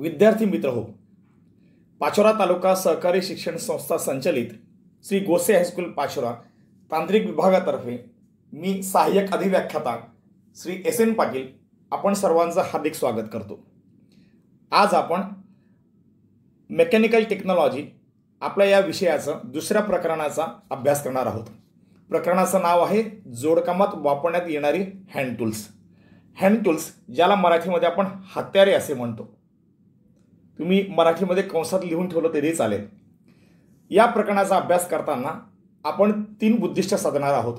विद्यार्थी मित्र हो पाचोरा तालुका सहकारी शिक्षण संस्था संचलित श्री गोसे हायस्कूल पाचोरा तांत्रिक विभागातर्फे मी सहाय्यक अधिव्याख्याता श्री एस एन पाटील आपण सर्वांचं हार्दिक स्वागत करतो आज आपण मेकॅनिकल टेक्नॉलॉजी आपल्या या विषयाचं दुसऱ्या प्रकरणाचा अभ्यास करणार आहोत प्रकरणाचं नाव आहे जोडकामात वापरण्यात येणारी हँड टूल्स हँड टूल्स ज्याला मराठीमध्ये आपण हत्यारे असे म्हणतो तुम्ही मराठीमध्ये कंसात लिहून ठेवलं तरी चालेल या प्रकरणाचा अभ्यास करताना आपण तीन उद्दिष्ट साधणार आहोत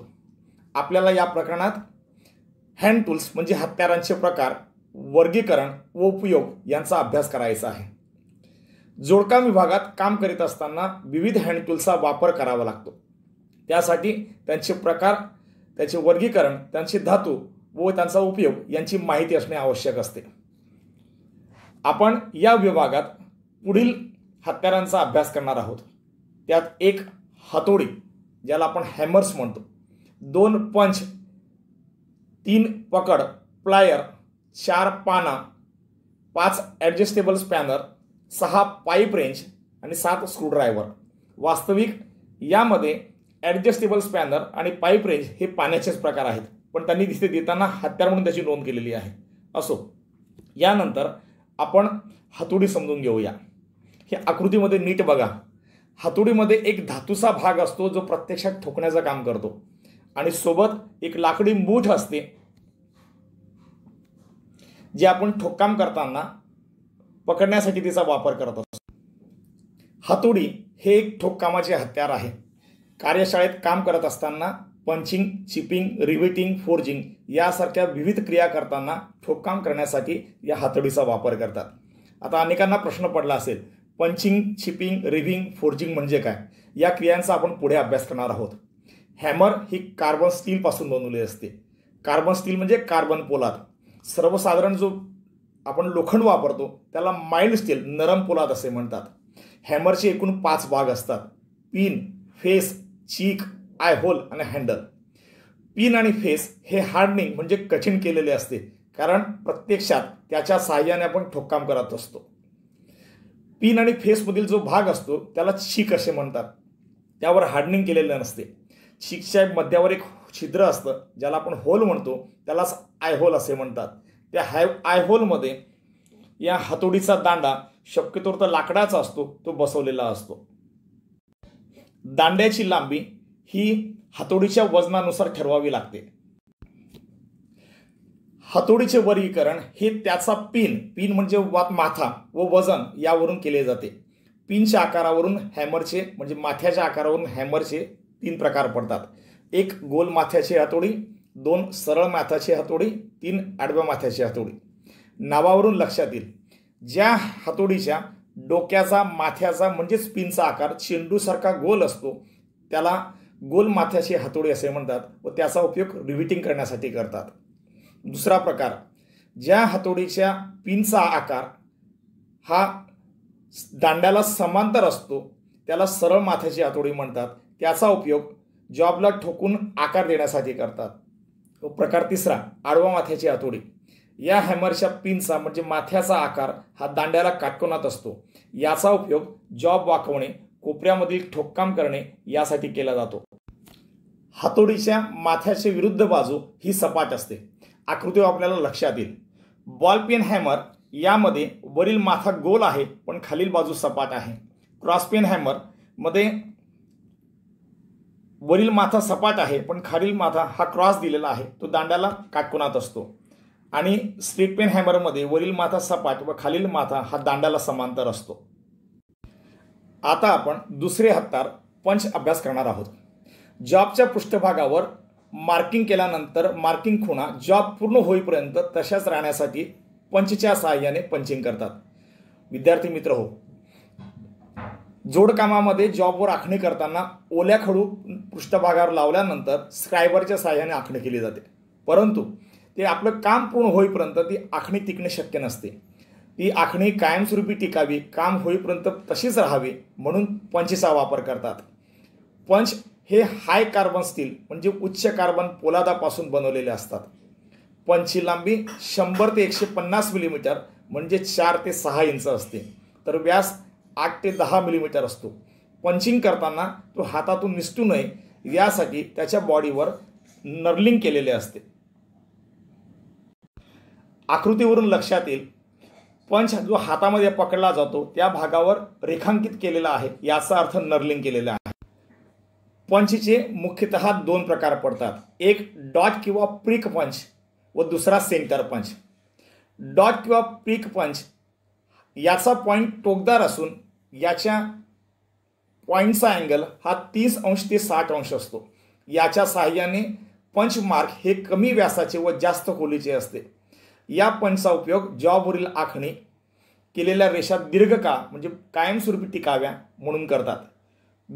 आपल्याला या प्रकरणात हँड टूल्स म्हणजे हत्यारांचे प्रकार वर्गीकरण व उपयोग यांचा अभ्यास करायचा आहे जोडकाम विभागात काम करीत असताना विविध हँड टूल्सचा वापर करावा लागतो त्यासाठी त्यांचे प्रकार त्याचे वर्गीकरण त्यांचे धातू व त्यांचा उपयोग यांची माहिती असणे आवश्यक असते आपण या विभागात पुढील हत्यारांचा अभ्यास करणार आहोत त्यात एक हातोडी ज्याला आपण हॅमर्स म्हणतो दोन पंच तीन पकड प्लायर चार पाना पाच ॲडजस्टेबल स्पॅनर सहा पाईप रेंज आणि सात स्क्रूड्रायव्हर वास्तविक यामध्ये ॲडजस्टेबल स्पॅनर आणि पाईप रेंज हे पाण्याचेच प्रकार आहेत पण त्यांनी तिथे देताना हत्यार म्हणून त्याची नोंद केलेली आहे असो यानंतर आपण हातोडी समजून घेऊया हे आकृतीमध्ये नीट बघा हातोडीमध्ये एक धातूचा भाग असतो जो प्रत्यक्षात ठोकण्याचं काम करतो आणि सोबत एक लाकडी मूठ असते जे आपण ठोककाम करताना पकडण्यासाठी तिचा वापर करत असतो हातोडी हे एक ठोककामाचे हत्यार आहे कार्यशाळेत काम करत असताना पंचिंग चिपिंग रिवेटिंग फोर्जिंग यासारख्या विविध क्रिया करताना ठोककाम करण्यासाठी या हातडीचा वापर करतात आता अनेकांना प्रश्न पडला असेल पंचिंग छिपिंग रिविंग फोर्जिंग म्हणजे काय या क्रियांचा आपण पुढे अभ्यास करणार आहोत हॅमर ही कार्बन स्टीलपासून बनवली असते कार्बन स्टील म्हणजे कार्बन पोलाद सर्वसाधारण जो आपण लोखंड वापरतो त्याला माइल्ड स्टील नरम पोलाद असे म्हणतात हॅमरचे एकूण पाच भाग असतात pin face cheek eye hole आणि हँडल पिन आणि फेस हे हार्डनिंग म्हणजे कठीण केलेले असते कारण प्रत्यक्षात त्याच्या साहाय्याने आपण ठोककाम करत असतो पिन आणि फेसमधील जो भाग असतो त्याला छीक असे म्हणतात त्यावर हार्डनिंग केलेले नसते शीकच्या मध्यावर एक छिद्र असतं ज्याला आपण होल म्हणतो त्यालाच आय होल असे म्हणतात त्या हाय होलमध्ये या हातोडीचा दांडा शक्यतो तर लाकडाचा असतो तो बसवलेला असतो दांड्याची लांबी ही हातोडीच्या वजनानुसार ठरवावी लागते हातोडीचे वर्गीकरण हे त्याचा पिन पिन म्हणजे वात माथा व वजन यावरून केले जाते पिनच्या आकारावरून हॅमरचे म्हणजे माथ्याच्या आकारावरून हॅमरचे तीन प्रकार पडतात एक गोल माथ्याची हातोडी दोन सरळ माथ्याची हातोडी तीन आडव्या माथ्याची हातोडी नावावरून लक्षात येईल ज्या हातोडीच्या डोक्याचा माथ्याचा म्हणजेच पिनचा आकार चेंडूसारखा गोल असतो त्याला गोल माथ्याशी हातोडी असे म्हणतात व त्याचा उपयोग रिव्हिटिंग करण्यासाठी करतात दुसरा प्रकार ज्या हातोडीच्या पिनचा आकार हा दांड्याला समांतर असतो त्याला सरळ माथ्याची हातोडी म्हणतात त्याचा उपयोग जॉबला ठोकून आकार देण्यासाठी करतात प्रकार तिसरा आडवा माथ्याची हातोडी या हॅमरच्या पिनचा म्हणजे माथ्याचा आकार हा दांड्याला काटकोनात असतो याचा उपयोग जॉब वाकवणे कोपऱ्यामधील ठोककाम करणे यासाठी केला जातो हातोडीच्या माथ्याचे विरुद्ध बाजू ही सपाट असते आकृती आपल्याला लक्षात येईल बॉल पेन हॅमर यामध्ये वरील माथा गोल आहे पण खालील बाजू सपाट आहे क्रॉस पेन हॅमर मध्ये वरील माथा सपाट आहे पण खालील माथा हा क्रॉस दिलेला आहे तो दांड्याला काटकोनात असतो आणि स्ट्रीट पेन हॅमरमध्ये वरील माथा सपाट व खालील माथा हा दांड्याला समांतर असतो आता आपण दुसरे हत्तार पंच अभ्यास करणार आहोत जॉबच्या पृष्ठभागावर मार्किंग केल्यानंतर मार्किंग खुणा जॉब पूर्ण होईपर्यंत तशाच राहण्यासाठी पंचच्या सहाय्याने पंचिंग करतात विद्यार्थी मित्र हो जोडकामामध्ये जॉबवर आखणी करताना ओल्या खडू पृष्ठभागावर लावल्यानंतर स्क्रायबरच्या सहाय्याने आखणी केली जाते परंतु ते आपलं काम पूर्ण होईपर्यंत ती आखणी टिकणे शक्य नसते ती आखणी कायमस्वरूपी टिकावी काम होईपर्यंत तशीच राहावी म्हणून पंचचा वापर करतात पंच हे हाय कार्बन स्टील म्हणजे उच्च कार्बन पोलादापासून बनवलेले असतात पंची लांबी शंभर ते एकशे पन्नास मिलीमीटर म्हणजे चार ते सहा इंच असते तर व्यास आठ ते दहा मिलीमीटर असतो पंचिंग करताना तो हातातून निसटू नये यासाठी त्याच्या बॉडीवर नर्लिंग केलेले असते आकृतीवरून लक्षात येईल पंच जो हातामध्ये पकडला जातो त्या भागावर रेखांकित केलेला आहे याचा अर्थ नर्लिंग केलेला आहे पंचचे मुख्यतः दोन प्रकार पडतात एक डॉट किंवा प्रिक पंच व दुसरा सेंटर पंच डॉट किंवा प्रिक पंच याचा पॉईंट टोकदार असून याच्या पॉईंटचा अँगल हा तीस अंश ते साठ अंश असतो याच्या सहाय्याने पंच मार्क हे कमी व्यासाचे व जास्त खोलीचे असते या पंचचा उपयोग जॉबवरील आखणी केलेल्या रेषा दीर्घ का म्हणजे कायमस्वरूपी टिकाव्या म्हणून करतात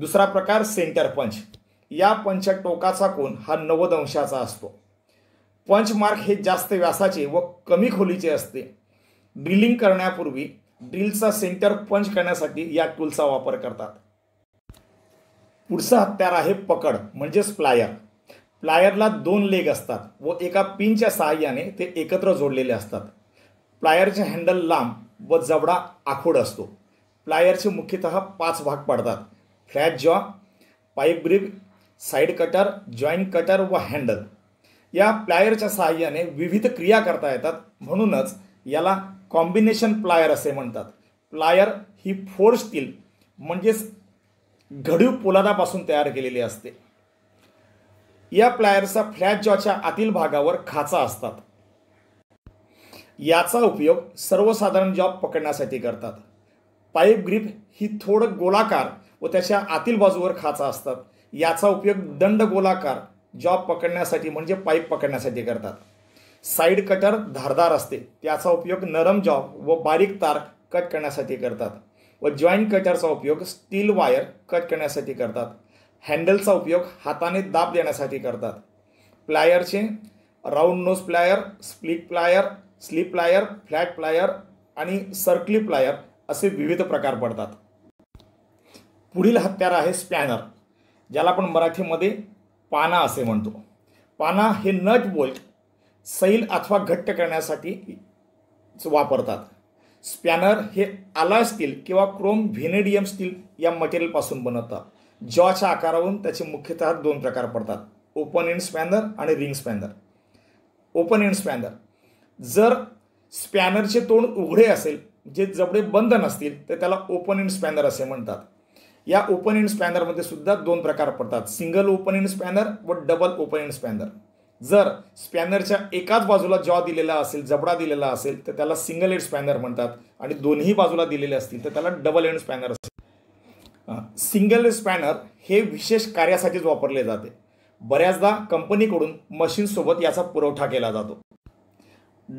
दुसरा प्रकार सेंटर पंच या पंच टोकाचा कोण हा नव्वद अंशाचा असतो पंच मार्क हे जास्त व्यासाचे व कमी खोलीचे असते ड्रिलिंग करण्यापूर्वी ड्रिलचा सेंटर पंच करण्यासाठी या टूलचा वापर करतात पुढचा हत्यार आहे पकड म्हणजेच प्लायर प्लायरला दोन लेग असतात व एका पिनच्या सहाय्याने ते एकत्र जोडलेले असतात प्लायरचे हँडल लांब व जबडा आखूड असतो प्लायरचे मुख्यतः पाच भाग पडतात flat jaw pipe grip side cutter joint cutter व हँडल या प्लायरच्या सहाय्याने विविध क्रिया करता येतात म्हणूनच याला कॉम्बिनेशन प्लायर असे म्हणतात प्लायर ही फोर्सतील म्हणजेच घडीव पोलादापासून तयार केलेली असते या प्लायरचा फ्लॅट जॉच्या आतील भागावर खाचा असतात याचा उपयोग सर्वसाधारण जॉब पकडण्यासाठी करतात पाईप ग्रीप ही थोडं गोलाकार व त्याच्या आतील बाजूवर खाचा असतात याचा उपयोग दंड गोलाकार जॉब पकडण्यासाठी म्हणजे पाईप पकडण्यासाठी करतात साईड कटर धारदार असते त्याचा उपयोग नरम जॉब व बारीक तार कट करण्यासाठी करतात व जॉईंट कटरचा उपयोग स्टील वायर कट करण्यासाठी करतात हँडलचा उपयोग हाताने दाब देण्यासाठी करतात प्लायरचे round nose plier split plier slip plier flat plier आणि सर्कली प्लायर असे विविध प्रकार पडतात पुढील हत्यार आहे स्पॅनर ज्याला आपण मराठीमध्ये पाना असे म्हणतो पाना हे नट बोल्ट सैल अथवा घट्ट करण्यासाठी वापरतात स्पॅनर हे आला स्टील किंवा क्रोम व्हेनेडियम स्टील या मटेरियलपासून बनवतात जॉच्या आकारावरून त्याचे मुख्यतः दोन प्रकार पडतात ओपन एंड स्पॅनर आणि ring spanner open end spanner जर स्पॅनरचे तोंड उघडे असेल जे जबडे बंद नसतील तर त्याला ओपन एंड स्पॅनर असे म्हणतात या ओपन एंड स्पॅनरमध्ये सुद्धा दोन प्रकार पडतात सिंगल ओपन एंड स्पॅनर व डबल ओपन एंड स्पॅनर जर स्पॅनरच्या एकाच बाजूला जॉ दिलेला असेल जबडा दिलेला असेल तर त्याला सिंगल एंड स्पॅनर म्हणतात आणि दोन्ही बाजूला दिलेले असतील तर त्याला डबल एंड स्पॅनर असतील सिंगल स्पॅनर हे विशेष कार्यासाठीच वापरले जाते बऱ्याचदा कंपनीकडून मशीनसोबत याचा पुरवठा केला जातो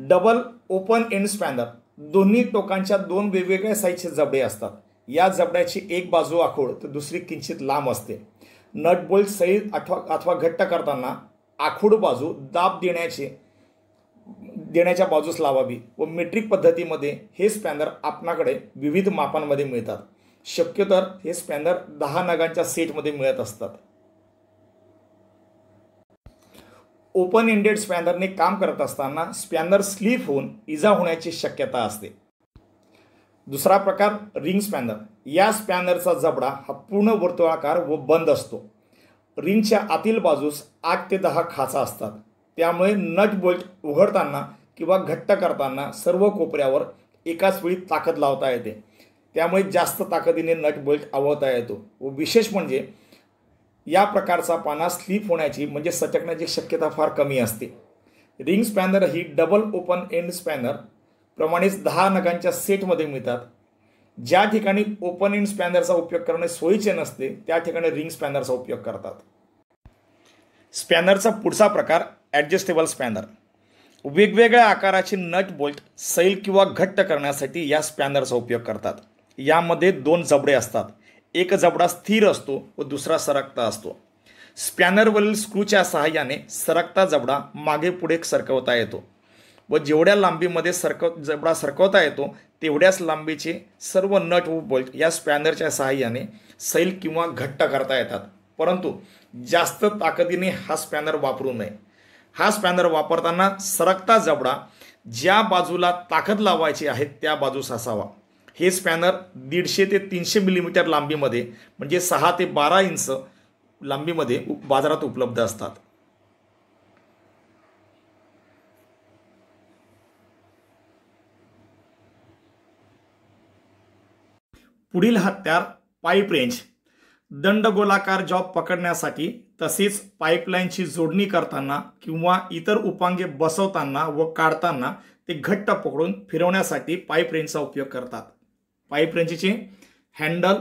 डबल ओपन एंड स्पॅनर दोन्ही टोकांच्या दोन वेगवेगळ्या साईजचे जबडे असतात या जबड्याची एक बाजू आखूड तर दुसरी किंचित लांब असते नट बोल्ट अथवा अथवा घट्ट करताना आखूड बाजू दाब देण्याचे देण्याच्या बाजूस लावावी व मेट्रिक पद्धतीमध्ये हे स्पॅनर आपणाकडे विविध मापांमध्ये मिळतात शक्यतर हे स्पॅनर दहा नगांच्या सेटमध्ये मिळत असतात ओपन एंडेड स्पॅनरने काम करत असताना स्पॅनर स्लीप होऊन इजा होण्याची शक्यता असते दुसरा प्रकार रिंग स्पॅनर या स्पॅनरचा जबडा हा पूर्ण वर्तुळाकार व बंद असतो रिंगच्या आतील बाजूस आठ ते दहा खाचा असतात त्यामुळे नट बोल्ट उघडताना किंवा घट्ट करताना सर्व कोपऱ्यावर एकाच वेळी ताकद लावता येते त्यामुळे जास्त ताकदीने नट बोल्ट आवळता येतो व विशेष म्हणजे या प्रकारचा पाना स्लिप होण्याची म्हणजे सटकण्याची शक्यता फार कमी असते रिंग स्पॅनर ही डबल ओपन एंड स्पॅनर प्रमाणेच दहा नगांच्या सेटमध्ये मिळतात ज्या ठिकाणी ओपन इंड स्पॅनरचा उपयोग करणे सोयीचे नसते त्या ठिकाणी रिंग स्पॅनरचा उपयोग करतात स्पॅनरचा पुढचा प्रकार ॲडजस्टेबल स्पॅनर वेगवेगळ्या आकाराचे नट बोल्ट सैल किंवा घट्ट करण्यासाठी या स्पॅनरचा उपयोग करतात यामध्ये दोन जबडे असतात एक जबडा स्थिर असतो व दुसरा सरकता असतो स्पॅनरवरील स्क्रूच्या सहाय्याने सरकता जबडा मागे पुढे सरकवता येतो व जेवढ्या लांबीमध्ये सरक जबडा सरकवता येतो तेवढ्याच लांबीचे सर्व नट व बोल्ट या स्पॅनरच्या सहाय्याने सैल किंवा घट्ट करता येतात परंतु जास्त ताकदीने हा स्पॅनर वापरू नये हा स्पॅनर वापरताना सरकता जबडा ज्या बाजूला ताकद लावायची आहे त्या बाजूस असावा हे स्पॅनर दीडशे ते तीनशे मिलीमीटर लांबीमध्ये म्हणजे सहा ते बारा इंच लांबीमध्ये बाजारात उपलब्ध असतात पुढील हत्यार पाईप रेंज दंडगोलाकार जॉब पकडण्यासाठी तसेच पाईपलाईनची जोडणी करताना किंवा इतर उपांगे बसवताना व काढताना ते घट्ट पकडून फिरवण्यासाठी पाईप रेंजचा उपयोग करतात पाईप रेंजचे हँडल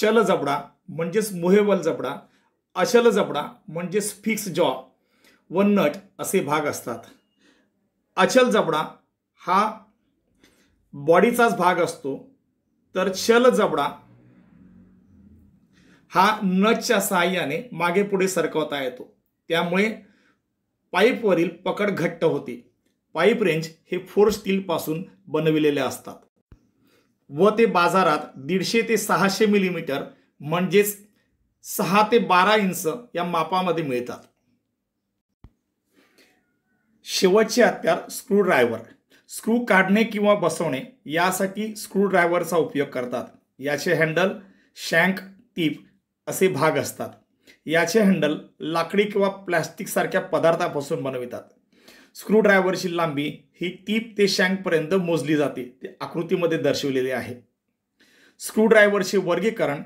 शल जबडा म्हणजेच मोहेबल जबडा अशल जबडा म्हणजेच फिक्स जॉ व नट असे भाग असतात अचल जबडा हा बॉडीचाच भाग असतो तर छल जबडा हा नटच्या सहाय्याने मागे पुढे सरकवता येतो त्यामुळे पाईपवरील पकड घट्ट होते पाईप रेंज हे फोर स्टील पासून बनविलेले असतात व ते बाजारात दीडशे ते सहाशे मिलीमीटर म्हणजेच सहा ते बारा इंच या मापामध्ये मिळतात शेवटचे हत्यार स्क्रूड्रायव्हर स्क्रू काढणे किंवा बसवणे यासाठी ड्रायव्हरचा उपयोग करतात याचे हँडल शँक टीप असे भाग असतात याचे हँडल लाकडी किंवा सारख्या पदार्थापासून बनवितात स्क्रूड्रायव्हरची लांबी ही टीप ते शँकपर्यंत मोजली जाते ते आकृतीमध्ये दर्शविलेले आहे ड्रायव्हरचे वर्गीकरण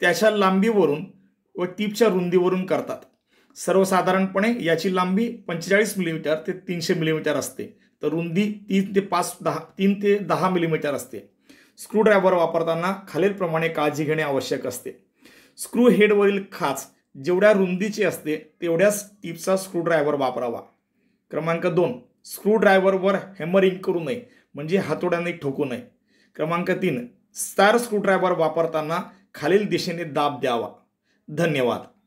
त्याच्या लांबीवरून व टीपच्या रुंदीवरून करतात सर्वसाधारणपणे याची लांबी पंचेचाळीस मिलीमीटर ते तीनशे मिलीमीटर असते तर रुंदी तीन ते पाच दहा तीन ते दहा मिलीमीटर असते स्क्रूड्रायव्हर वापरताना खालीलप्रमाणे काळजी घेणे आवश्यक असते स्क्रू हेडवरील खाच जेवढ्या रुंदीची असते तेवढ्याच टिपचा स्क्रूड्रायव्हर वापरावा क्रमांक दोन स्क्रूड्रायव्हरवर हॅमरिंग करू नये म्हणजे हातोड्याने ठोकू नये क्रमांक तीन स्टार स्क्रूड्रायव्हर वापरताना खालील दिशेने दाब द्यावा धन्यवाद